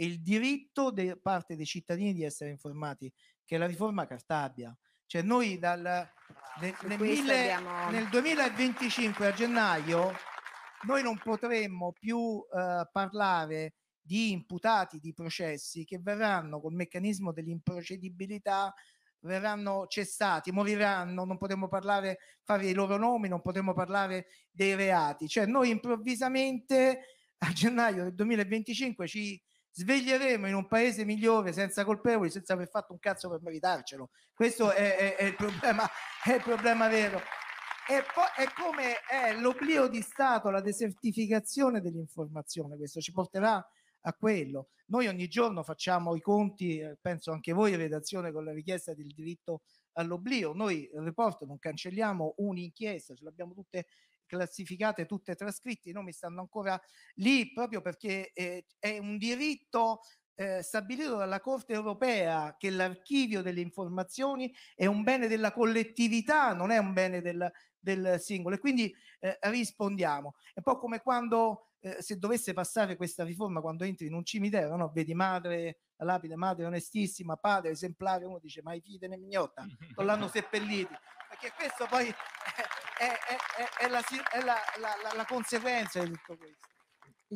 e il diritto da de- parte dei cittadini di essere informati, che è la riforma Cartabia. Cioè noi dal, ah, nel, nel, mille, abbiamo... nel 2025 a gennaio noi non potremmo più eh, parlare di imputati di processi che verranno col meccanismo dell'improcedibilità verranno cessati, moriranno, non potremo parlare, fare i loro nomi, non potremo parlare dei reati. Cioè noi improvvisamente a gennaio del 2025 ci sveglieremo in un paese migliore senza colpevoli, senza aver fatto un cazzo per meritarcelo. Questo è, è, è, il, problema, è il problema vero. E poi è come è l'oblio di Stato, la desertificazione dell'informazione, questo ci porterà a quello. Noi ogni giorno facciamo i conti, eh, penso anche voi in redazione con la richiesta del diritto all'oblio, noi il report non cancelliamo un'inchiesta, ce l'abbiamo tutte classificate tutte trascritte, i nomi stanno ancora lì proprio perché eh, è un diritto eh, stabilito dalla Corte europea che l'archivio delle informazioni è un bene della collettività, non è un bene del, del singolo. E quindi eh, rispondiamo. È un po' come quando eh, se dovesse passare questa riforma, quando entri in un cimitero, no? vedi madre, la lapide madre onestissima, padre esemplare, uno dice ma i figli ne mignotta, non l'hanno seppelliti. Perché questo poi è, è, è, la, è la, la, la conseguenza di tutto questo.